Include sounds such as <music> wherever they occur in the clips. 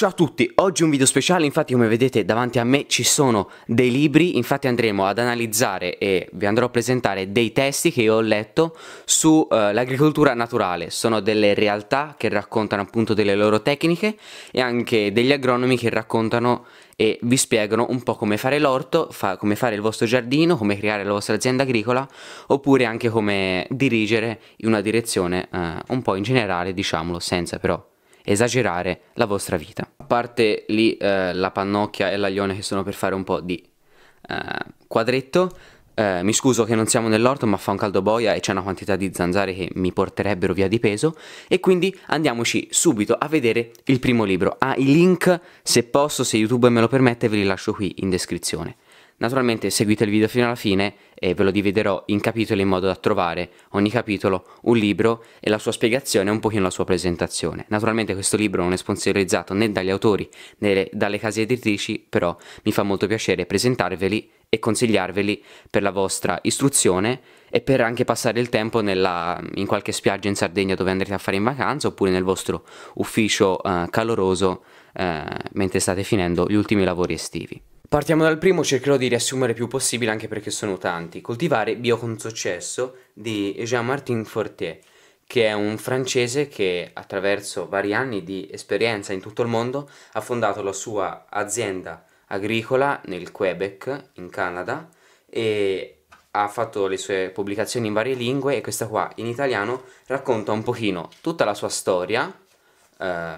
Ciao a tutti, oggi un video speciale, infatti come vedete davanti a me ci sono dei libri, infatti andremo ad analizzare e vi andrò a presentare dei testi che io ho letto sull'agricoltura eh, uh, naturale, sono delle realtà che raccontano appunto delle loro tecniche e anche degli agronomi che raccontano e vi spiegano un po' come fare l'orto, fa come fare il vostro giardino, come creare la vostra azienda agricola oppure anche come dirigere in una direzione uh, un po' in generale diciamolo senza però esagerare la vostra vita. A parte lì eh, la pannocchia e l'aglione che sono per fare un po' di eh, quadretto, eh, mi scuso che non siamo nell'orto ma fa un caldo boia e c'è una quantità di zanzare che mi porterebbero via di peso e quindi andiamoci subito a vedere il primo libro. Ah, i link se posso, se YouTube me lo permette, ve li lascio qui in descrizione. Naturalmente seguite il video fino alla fine e ve lo dividerò in capitoli in modo da trovare ogni capitolo un libro e la sua spiegazione e un pochino la sua presentazione. Naturalmente questo libro non è sponsorizzato né dagli autori né dalle case editrici, però mi fa molto piacere presentarveli e consigliarveli per la vostra istruzione e per anche passare il tempo nella, in qualche spiaggia in Sardegna dove andrete a fare in vacanza oppure nel vostro ufficio eh, caloroso eh, mentre state finendo gli ultimi lavori estivi. Partiamo dal primo, cercherò di riassumere il più possibile anche perché sono tanti. Coltivare bio con successo di Jean-Martin Fortier, che è un francese che attraverso vari anni di esperienza in tutto il mondo ha fondato la sua azienda agricola nel Quebec, in Canada, e ha fatto le sue pubblicazioni in varie lingue e questa qua in italiano racconta un pochino tutta la sua storia eh,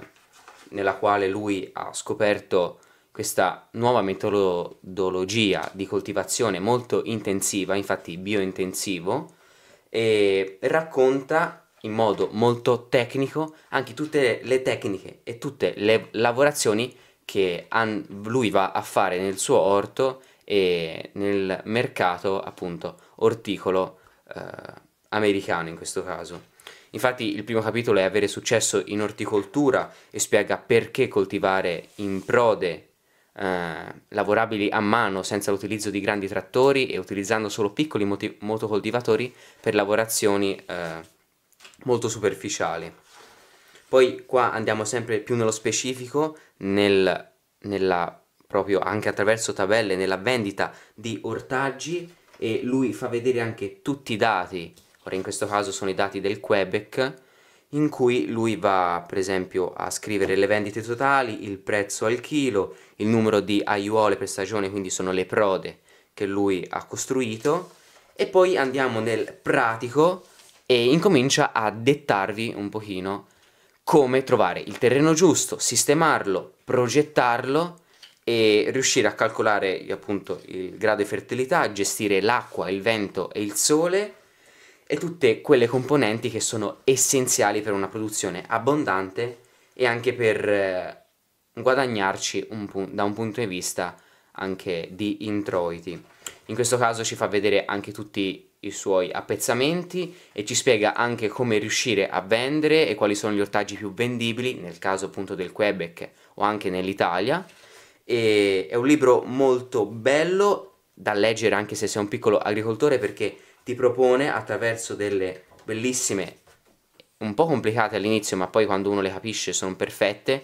nella quale lui ha scoperto questa nuova metodologia di coltivazione molto intensiva, infatti biointensivo, e racconta in modo molto tecnico anche tutte le tecniche e tutte le lavorazioni che lui va a fare nel suo orto e nel mercato appunto orticolo eh, americano in questo caso. Infatti il primo capitolo è avere successo in orticoltura e spiega perché coltivare in prode eh, lavorabili a mano senza l'utilizzo di grandi trattori e utilizzando solo piccoli motocoltivatori per lavorazioni eh, molto superficiali. Poi qua andiamo sempre più nello specifico, nel, nella, proprio anche attraverso tabelle, nella vendita di ortaggi e lui fa vedere anche tutti i dati, ora in questo caso sono i dati del Quebec, in cui lui va per esempio a scrivere le vendite totali, il prezzo al chilo, il numero di aiuole per stagione, quindi sono le prode che lui ha costruito, e poi andiamo nel pratico e incomincia a dettarvi un pochino come trovare il terreno giusto, sistemarlo, progettarlo e riuscire a calcolare appunto il grado di fertilità, gestire l'acqua, il vento e il sole e tutte quelle componenti che sono essenziali per una produzione abbondante e anche per eh, guadagnarci un pun- da un punto di vista anche di introiti. In questo caso ci fa vedere anche tutti i suoi appezzamenti e ci spiega anche come riuscire a vendere e quali sono gli ortaggi più vendibili, nel caso appunto del Quebec o anche nell'Italia. E è un libro molto bello da leggere anche se sei un piccolo agricoltore perché ti propone attraverso delle bellissime, un po' complicate all'inizio, ma poi quando uno le capisce sono perfette,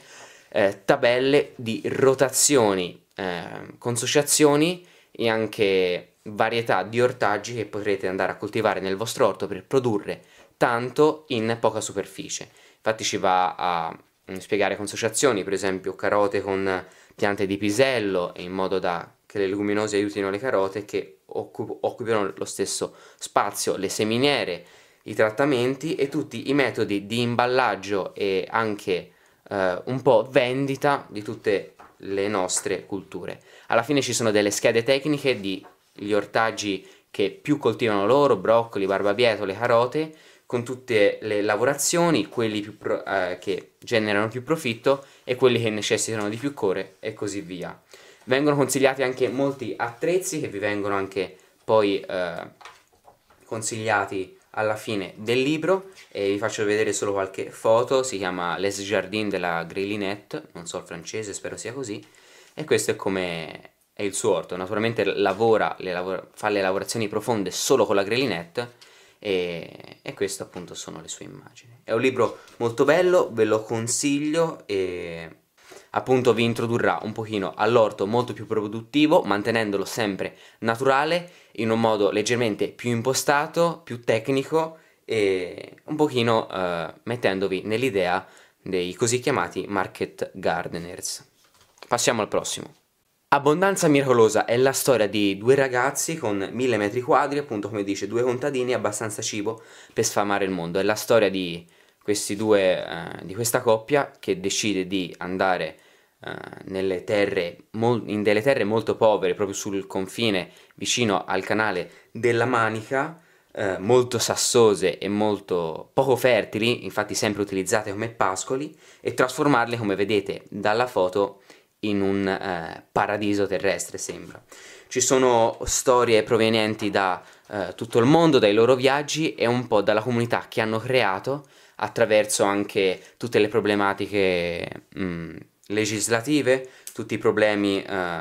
eh, tabelle di rotazioni, eh, consociazioni e anche varietà di ortaggi che potrete andare a coltivare nel vostro orto per produrre tanto in poca superficie. Infatti ci va a mm, spiegare consociazioni, per esempio carote con piante di pisello in modo da che le leguminose aiutino le carote che occup occupano lo stesso spazio, le seminiere, i trattamenti e tutti i metodi di imballaggio e anche eh, un po' vendita di tutte le nostre culture. Alla fine ci sono delle schede tecniche degli ortaggi che più coltivano loro, broccoli, barbabietole, carote, con tutte le lavorazioni, quelli pro, eh, che generano più profitto e quelli che necessitano di più core e così via. Vengono consigliati anche molti attrezzi che vi vengono anche poi eh, consigliati alla fine del libro e vi faccio vedere solo qualche foto, si chiama Les Jardins de la Grillinette, non so il francese, spero sia così, e questo è come è il suo orto, naturalmente lavora, le lavora, fa le lavorazioni profonde solo con la Grillinette e, e queste appunto sono le sue immagini. È un libro molto bello, ve lo consiglio e appunto vi introdurrà un pochino all'orto molto più produttivo, mantenendolo sempre naturale, in un modo leggermente più impostato, più tecnico e un pochino eh, mettendovi nell'idea dei così chiamati market gardeners. Passiamo al prossimo. Abbondanza miracolosa è la storia di due ragazzi con mille metri quadri, appunto come dice, due contadini e abbastanza cibo per sfamare il mondo. È la storia di questi due, eh, di questa coppia che decide di andare eh, terre, in delle terre molto povere, proprio sul confine vicino al canale della Manica, eh, molto sassose e molto poco fertili, infatti sempre utilizzate come pascoli, e trasformarle, come vedete dalla foto, in un eh, paradiso terrestre sembra. Ci sono storie provenienti da eh, tutto il mondo, dai loro viaggi e un po' dalla comunità che hanno creato attraverso anche tutte le problematiche mh, mm, legislative, tutti i problemi eh,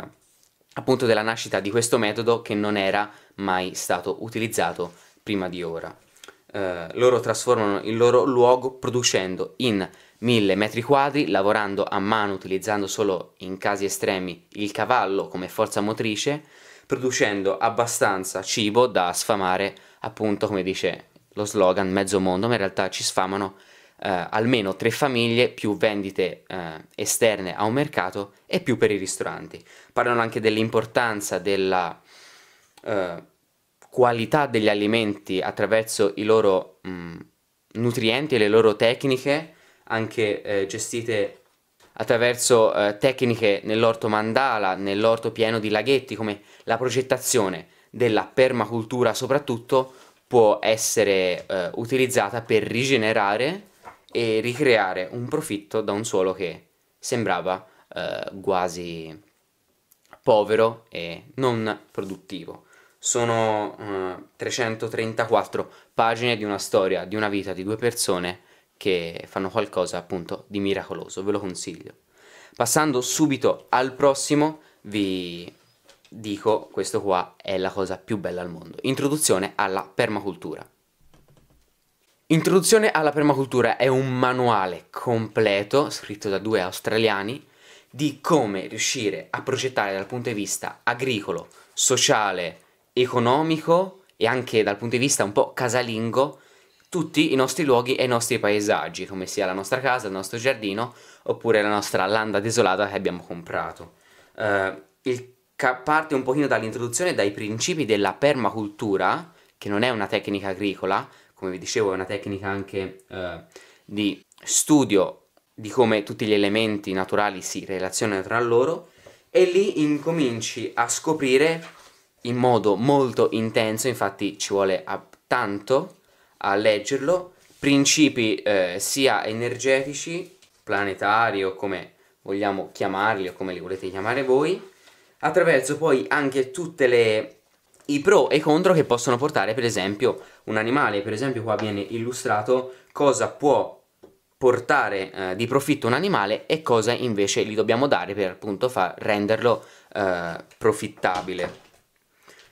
appunto della nascita di questo metodo che non era mai stato utilizzato prima di ora. Eh, loro trasformano il loro luogo producendo in mille metri quadri, lavorando a mano utilizzando solo in casi estremi il cavallo come forza motrice, producendo abbastanza cibo da sfamare appunto come dice lo slogan mezzo mondo, ma in realtà ci sfamano eh, almeno tre famiglie, più vendite eh, esterne a un mercato e più per i ristoranti. Parlano anche dell'importanza della eh, qualità degli alimenti attraverso i loro mh, mm, nutrienti e le loro tecniche, anche eh, gestite attraverso eh, tecniche nell'orto mandala, nell'orto pieno di laghetti, come la progettazione della permacultura soprattutto, può essere eh, utilizzata per rigenerare e ricreare un profitto da un suolo che sembrava eh, quasi povero e non produttivo. Sono eh, 334 pagine di una storia, di una vita di due persone che fanno qualcosa appunto di miracoloso, ve lo consiglio. Passando subito al prossimo, vi dico questo qua è la cosa più bella al mondo. Introduzione alla permacultura. Introduzione alla permacultura è un manuale completo scritto da due australiani di come riuscire a progettare dal punto di vista agricolo, sociale, economico e anche dal punto di vista un po' casalingo tutti i nostri luoghi e i nostri paesaggi, come sia la nostra casa, il nostro giardino oppure la nostra landa desolata che abbiamo comprato. Uh, il parte un pochino dall'introduzione dai principi della permacultura, che non è una tecnica agricola, come vi dicevo è una tecnica anche eh, di studio di come tutti gli elementi naturali si relazionano tra loro, e lì incominci a scoprire in modo molto intenso, infatti ci vuole a tanto a leggerlo, principi eh, sia energetici, planetari o come vogliamo chiamarli o come li volete chiamare voi, attraverso poi anche tutte le i pro e i contro che possono portare per esempio un animale, per esempio qua viene illustrato cosa può portare eh, di profitto un animale e cosa invece gli dobbiamo dare per appunto far, renderlo eh, profittabile.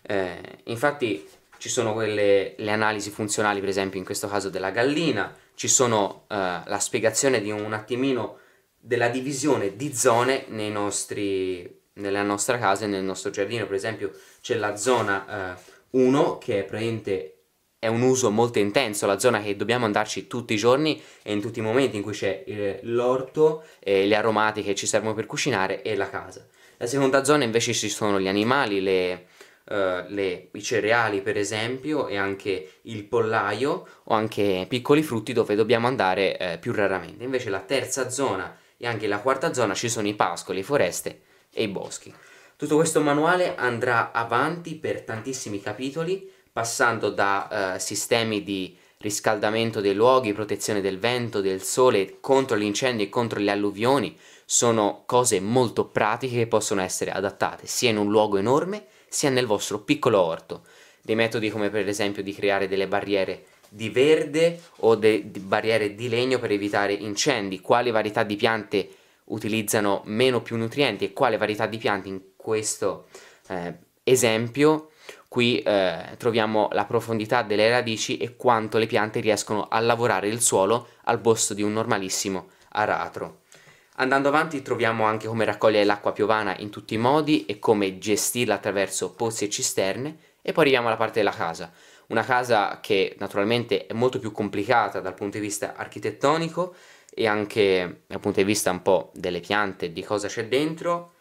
Eh, infatti ci sono quelle, le analisi funzionali per esempio in questo caso della gallina, ci sono eh, la spiegazione di un attimino della divisione di zone nei nostri nella nostra casa e nel nostro giardino. Per esempio c'è la zona 1 eh, che è praticamente è un uso molto intenso, la zona che dobbiamo andarci tutti i giorni e in tutti i momenti in cui c'è eh, l'orto, e le aromatiche che ci servono per cucinare e la casa. La seconda zona invece ci sono gli animali, le, Uh, le, i cereali per esempio e anche il pollaio o anche piccoli frutti dove dobbiamo andare uh, più raramente. Invece la terza zona e anche la quarta zona ci sono i pascoli, le foreste e i boschi. Tutto questo manuale andrà avanti per tantissimi capitoli, passando da eh, sistemi di riscaldamento dei luoghi, protezione del vento, del sole, contro gli incendi e contro le alluvioni, sono cose molto pratiche che possono essere adattate sia in un luogo enorme sia nel vostro piccolo orto. Dei metodi come per esempio di creare delle barriere di verde o de- di barriere di legno per evitare incendi, quali varietà di piante utilizzano meno più nutrienti e quale varietà di piante in questo eh, esempio qui eh, troviamo la profondità delle radici e quanto le piante riescono a lavorare il suolo al posto di un normalissimo aratro. Andando avanti troviamo anche come raccogliere l'acqua piovana in tutti i modi e come gestirla attraverso pozzi e cisterne e poi arriviamo alla parte della casa. Una casa che naturalmente è molto più complicata dal punto di vista architettonico e anche dal punto di vista un po' delle piante, di cosa c'è dentro,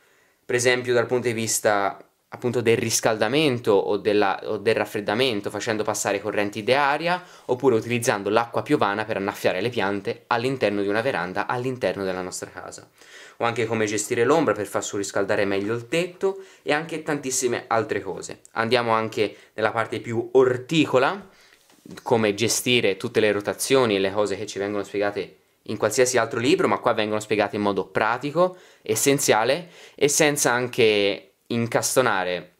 per esempio dal punto di vista appunto del riscaldamento o, della, o del raffreddamento facendo passare correnti d'aria oppure utilizzando l'acqua piovana per annaffiare le piante all'interno di una veranda, all'interno della nostra casa o anche come gestire l'ombra per far surriscaldare meglio il tetto e anche tantissime altre cose. Andiamo anche nella parte più orticola, come gestire tutte le rotazioni e le cose che ci vengono spiegate in qualsiasi altro libro, ma qua vengono spiegate in modo pratico, essenziale e senza anche incastonare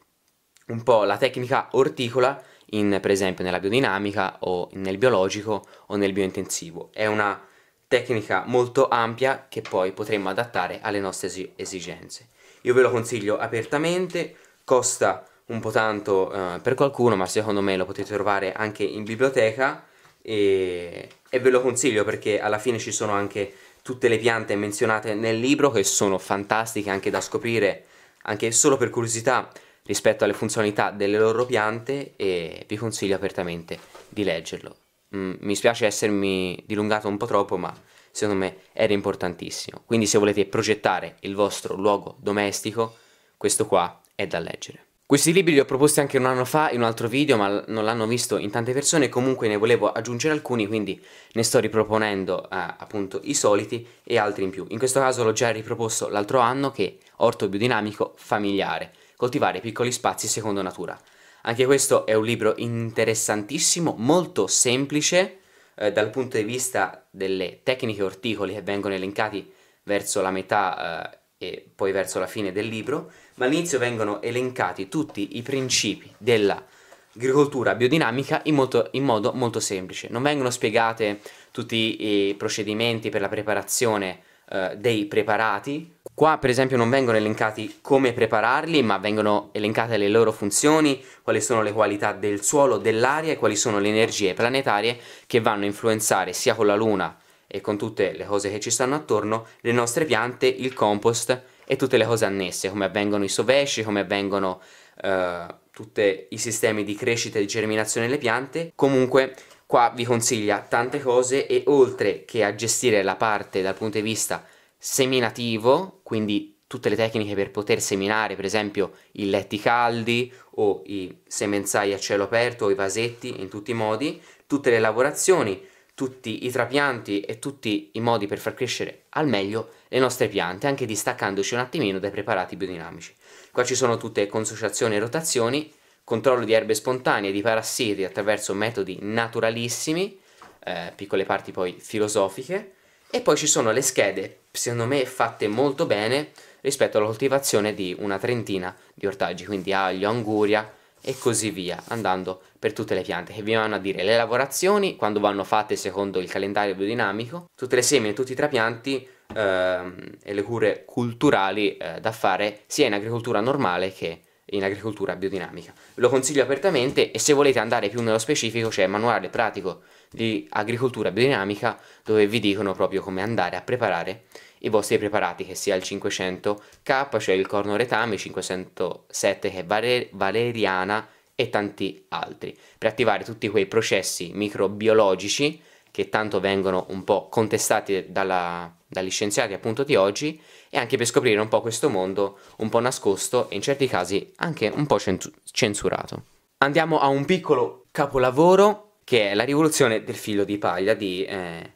un po' la tecnica orticola in, per esempio nella biodinamica o nel biologico o nel biointensivo. È una tecnica molto ampia che poi potremmo adattare alle nostre esigenze. Io ve lo consiglio apertamente, costa un po' tanto eh, per qualcuno, ma secondo me lo potete trovare anche in biblioteca e, e ve lo consiglio perché alla fine ci sono anche tutte le piante menzionate nel libro che sono fantastiche anche da scoprire, anche solo per curiosità rispetto alle funzionalità delle loro piante e vi consiglio apertamente di leggerlo. Mm, mi spiace essermi dilungato un po' troppo ma secondo me era importantissimo. Quindi se volete progettare il vostro luogo domestico, questo qua è da leggere. Questi libri li ho proposti anche un anno fa in un altro video, ma non l'hanno visto in tante persone, comunque ne volevo aggiungere alcuni, quindi ne sto riproponendo eh, appunto i soliti e altri in più. In questo caso l'ho già riproposto l'altro anno che è Orto biodinamico familiare, coltivare piccoli spazi secondo natura. Anche questo è un libro interessantissimo, molto semplice eh, dal punto di vista delle tecniche orticoli che vengono elencati verso la metà eh, e poi verso la fine del libro, ma all'inizio vengono elencati tutti i principi dell'agricoltura biodinamica in modo, in modo molto semplice. Non vengono spiegate tutti i procedimenti per la preparazione eh, dei preparati. Qua per esempio non vengono elencati come prepararli, ma vengono elencate le loro funzioni, quali sono le qualità del suolo, dell'aria e quali sono le energie planetarie che vanno a influenzare sia con la Luna e con tutte le cose che ci stanno attorno, le nostre piante, il compost e tutte le cose annesse, come avvengono i sovesci, come avvengono eh, tutti i sistemi di crescita e di germinazione delle piante. Comunque qua vi consiglia tante cose e oltre che a gestire la parte dal punto di vista seminativo, quindi tutte le tecniche per poter seminare, per esempio i letti caldi o i semenzai a cielo aperto o i vasetti in tutti i modi, tutte le lavorazioni, tutti i trapianti e tutti i modi per far crescere al meglio le nostre piante, anche distaccandoci un attimino dai preparati biodinamici. Qua ci sono tutte consociazioni e rotazioni, controllo di erbe spontanee di parassiti attraverso metodi naturalissimi, eh, piccole parti poi filosofiche, e poi ci sono le schede, secondo me fatte molto bene, rispetto alla coltivazione di una trentina di ortaggi, quindi aglio, anguria e così via, andando per tutte le piante che vi vanno a dire le lavorazioni, quando vanno fatte secondo il calendario biodinamico, tutte le semine, tutti i trapianti ehm, e le cure culturali eh, da fare sia in agricoltura normale che in agricoltura biodinamica. Ve lo consiglio apertamente e se volete andare più nello specifico c'è il manuale pratico di agricoltura biodinamica dove vi dicono proprio come andare a preparare i vostri preparati che sia il 500K, cioè il corno retame, 507 che è valer valeriana e tanti altri per attivare tutti quei processi microbiologici che tanto vengono un po' contestati dalla, dagli scienziati appunto di oggi e anche per scoprire un po' questo mondo un po' nascosto e in certi casi anche un po' censurato. Andiamo a un piccolo capolavoro che è La rivoluzione del filo di paglia di eh,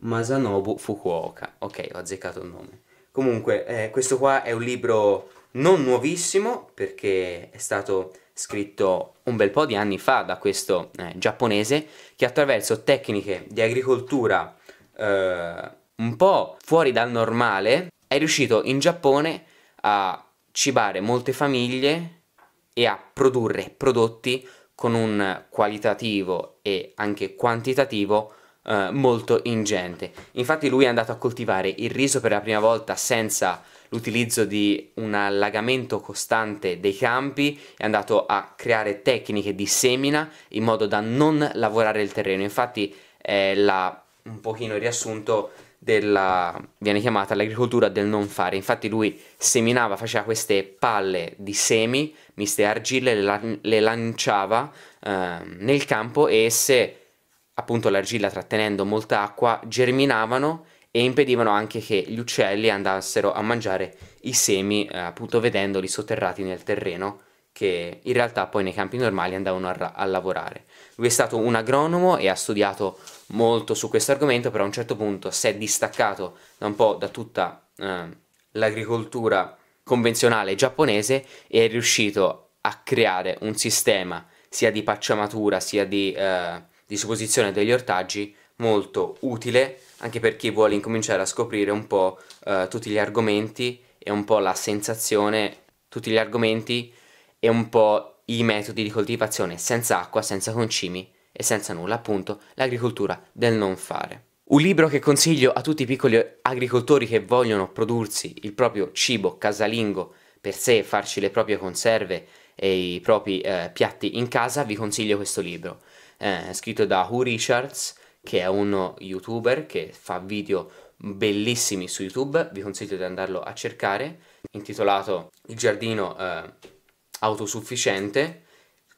Masanobu Fukuoka. Ok, ho azzeccato il nome. Comunque, eh, questo qua è un libro non nuovissimo perché è stato scritto un bel po' di anni fa da questo eh, giapponese, che attraverso tecniche di agricoltura eh, un po' fuori dal normale è riuscito in Giappone a cibare molte famiglie e a produrre prodotti con un qualitativo e anche quantitativo eh, molto ingente. Infatti lui è andato a coltivare il riso per la prima volta senza l'utilizzo di un allagamento costante dei campi, è andato a creare tecniche di semina in modo da non lavorare il terreno. Infatti è la, un pochino riassunto della, viene chiamata l'agricoltura del non fare. Infatti lui seminava, faceva queste palle di semi miste argille, le, le lanciava eh, nel campo e esse, appunto l'argilla trattenendo molta acqua, germinavano e impedivano anche che gli uccelli andassero a mangiare i semi, eh, appunto vedendoli sotterrati nel terreno, che in realtà poi nei campi normali andavano a, a lavorare. Lui è stato un agronomo e ha studiato molto su questo argomento, però a un certo punto si è distaccato da un po' da tutta eh, l'agricoltura convenzionale giapponese e è riuscito a creare un sistema sia di pacciamatura sia di eh, disposizione degli ortaggi molto utile anche per chi vuole incominciare a scoprire un po' eh, tutti gli argomenti e un po' la sensazione, tutti gli argomenti e un po' i metodi di coltivazione senza acqua, senza concimi e senza nulla, appunto, l'agricoltura del non fare. Un libro che consiglio a tutti i piccoli agricoltori che vogliono prodursi il proprio cibo casalingo per sé, farci le proprie conserve e i propri eh, piatti in casa, vi consiglio questo libro, eh, scritto da Hugh Richards, che è uno youtuber che fa video bellissimi su YouTube, vi consiglio di andarlo a cercare, intitolato Il giardino eh, autosufficiente.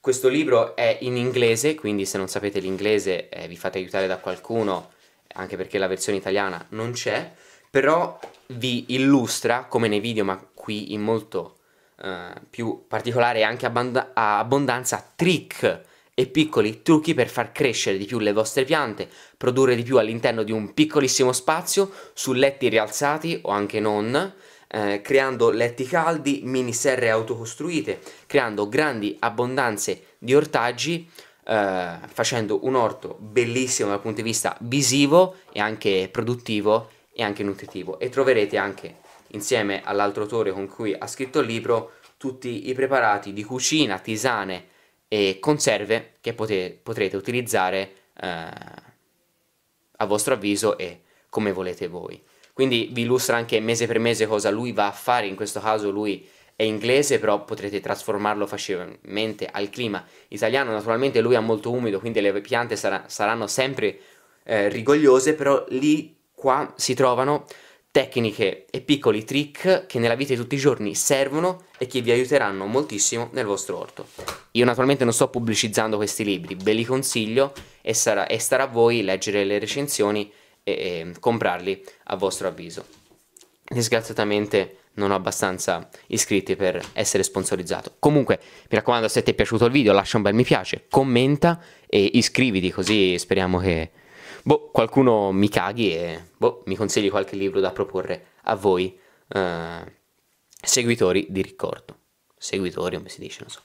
Questo libro è in inglese, quindi se non sapete l'inglese eh, vi fate aiutare da qualcuno, anche perché la versione italiana non c'è, però vi illustra, come nei video, ma qui in molto eh, più particolare e anche abbondanza, trick e piccoli trucchi per far crescere di più le vostre piante, produrre di più all'interno di un piccolissimo spazio, su letti rialzati o anche non, eh, creando letti caldi, mini serre autocostruite, creando grandi abbondanze di ortaggi, eh, facendo un orto bellissimo dal punto di vista visivo e anche produttivo e anche nutritivo. E troverete anche, insieme all'altro autore con cui ha scritto il libro, tutti i preparati di cucina, tisane, e conserve che potete, potrete utilizzare eh, a vostro avviso e come volete voi. Quindi vi illustra anche mese per mese cosa lui va a fare, in questo caso lui è inglese, però potrete trasformarlo facilmente al clima italiano. Naturalmente lui è molto umido, quindi le piante sar saranno sempre eh, rigogliose, però lì qua si trovano tecniche e piccoli trick che nella vita di tutti i giorni servono e che vi aiuteranno moltissimo nel vostro orto. Io naturalmente non sto pubblicizzando questi libri, ve li consiglio e, sarà, e starà a voi leggere le recensioni e, e comprarli a vostro avviso. Disgraziatamente non ho abbastanza iscritti per essere sponsorizzato. Comunque, mi raccomando, se ti è piaciuto il video lascia un bel mi piace, commenta e iscriviti così speriamo che boh, qualcuno mi caghi e boh, mi consigli qualche libro da proporre a voi, eh, seguitori di ricordo. Seguitori, come si dice, non so.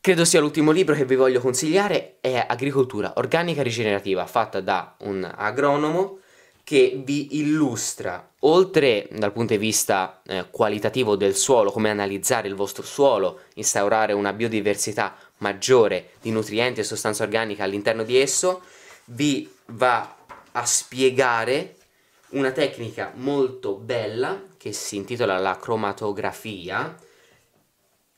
Credo sia l'ultimo libro che vi voglio consigliare, è Agricoltura organica rigenerativa, fatta da un agronomo che vi illustra, oltre dal punto di vista eh, qualitativo del suolo, come analizzare il vostro suolo, instaurare una biodiversità maggiore di nutrienti e sostanza organica all'interno di esso, vi va a spiegare una tecnica molto bella che si intitola la cromatografia,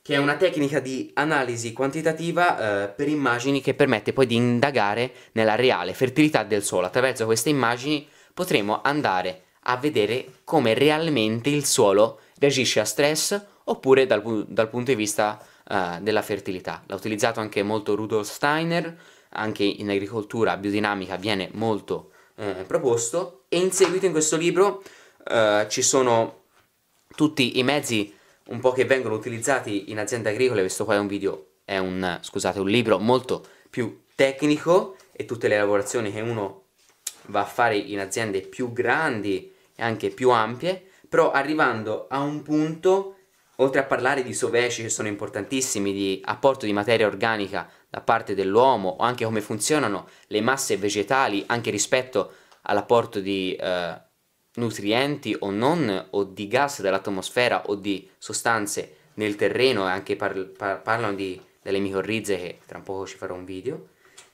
che è una tecnica di analisi quantitativa eh, per immagini che permette poi di indagare nella reale fertilità del suolo. Attraverso queste immagini potremo andare a vedere come realmente il suolo reagisce a stress oppure dal, dal punto di vista eh, della fertilità. L'ha utilizzato anche molto Rudolf Steiner, anche in agricoltura biodinamica viene molto eh, proposto e in seguito in questo libro eh, ci sono tutti i mezzi un po' che vengono utilizzati in aziende agricole, questo qua è un video, è un, scusate, un libro molto più tecnico e tutte le lavorazioni che uno va a fare in aziende più grandi e anche più ampie, però arrivando a un punto, oltre a parlare di soveci che sono importantissimi, di apporto di materia organica da parte dell'uomo o anche come funzionano le masse vegetali anche rispetto all'apporto di eh, nutrienti o non o di gas dall'atmosfera o di sostanze nel terreno e anche par par parlano di, delle micorrize che tra poco ci farò un video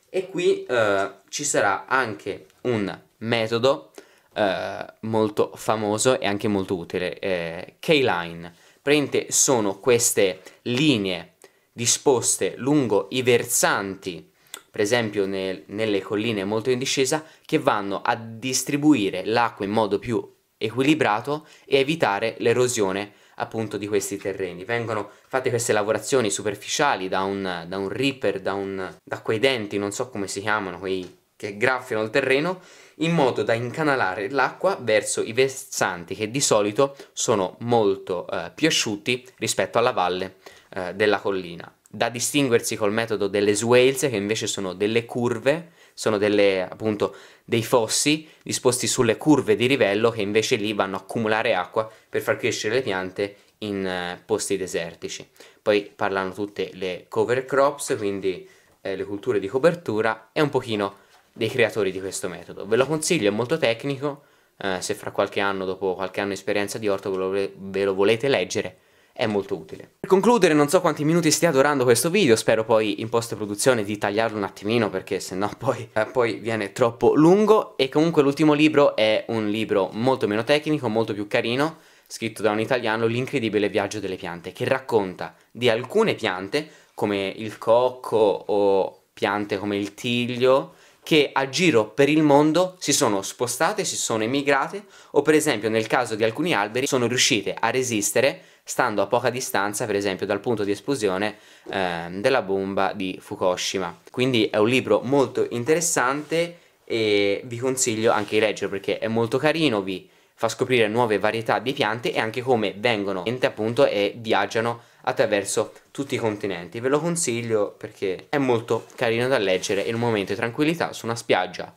e qui eh, ci sarà anche un metodo eh, molto famoso e anche molto utile, eh, K-line. Praticamente sono queste linee disposte lungo i versanti, per esempio nel, nelle colline molto in discesa, che vanno a distribuire l'acqua in modo più equilibrato e evitare l'erosione appunto di questi terreni. Vengono fatte queste lavorazioni superficiali da un, da un ripper, da, un, da quei denti, non so come si chiamano, quei che graffiano il terreno in modo da incanalare l'acqua verso i versanti che di solito sono molto eh, più asciutti rispetto alla valle eh, della collina. Da distinguersi col metodo delle swales, che invece sono delle curve, sono delle, appunto dei fossi disposti sulle curve di livello che invece lì vanno a accumulare acqua per far crescere le piante in eh, posti desertici. Poi parlano tutte le cover crops, quindi eh, le culture di copertura e un pochino dei creatori di questo metodo. Ve lo consiglio, è molto tecnico, eh, se fra qualche anno, dopo qualche anno di esperienza di orto, ve lo, ve lo volete leggere, è molto utile. Per concludere non so quanti minuti stia durando questo video, spero poi in post produzione di tagliarlo un attimino perché sennò <laughs> poi, eh, poi viene troppo lungo e comunque l'ultimo libro è un libro molto meno tecnico, molto più carino, scritto da un italiano, L'incredibile viaggio delle piante, che racconta di alcune piante come il cocco o piante come il tiglio che a giro per il mondo si sono spostate, si sono emigrate o per esempio nel caso di alcuni alberi sono riuscite a resistere stando a poca distanza per esempio dal punto di esplosione eh, della bomba di Fukushima. Quindi è un libro molto interessante e vi consiglio anche di leggere perché è molto carino, vi fa scoprire nuove varietà di piante e anche come vengono appunto e viaggiano attraverso tutti i continenti. Ve lo consiglio perché è molto carino da leggere in un momento di tranquillità su una spiaggia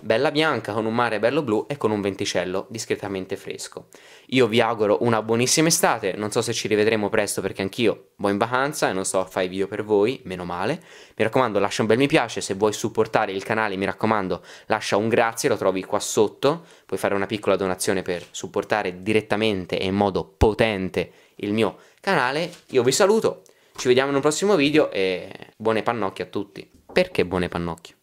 bella bianca con un mare bello blu e con un venticello discretamente fresco. Io vi auguro una buonissima estate, non so se ci rivedremo presto perché anch'io vado in vacanza e non so fare video per voi, meno male. Mi raccomando lascia un bel mi piace, se vuoi supportare il canale mi raccomando lascia un grazie, lo trovi qua sotto, puoi fare una piccola donazione per supportare direttamente e in modo potente il mio canale canale. Io vi saluto, ci vediamo in un prossimo video e buone pannocchie a tutti. Perché buone pannocchie?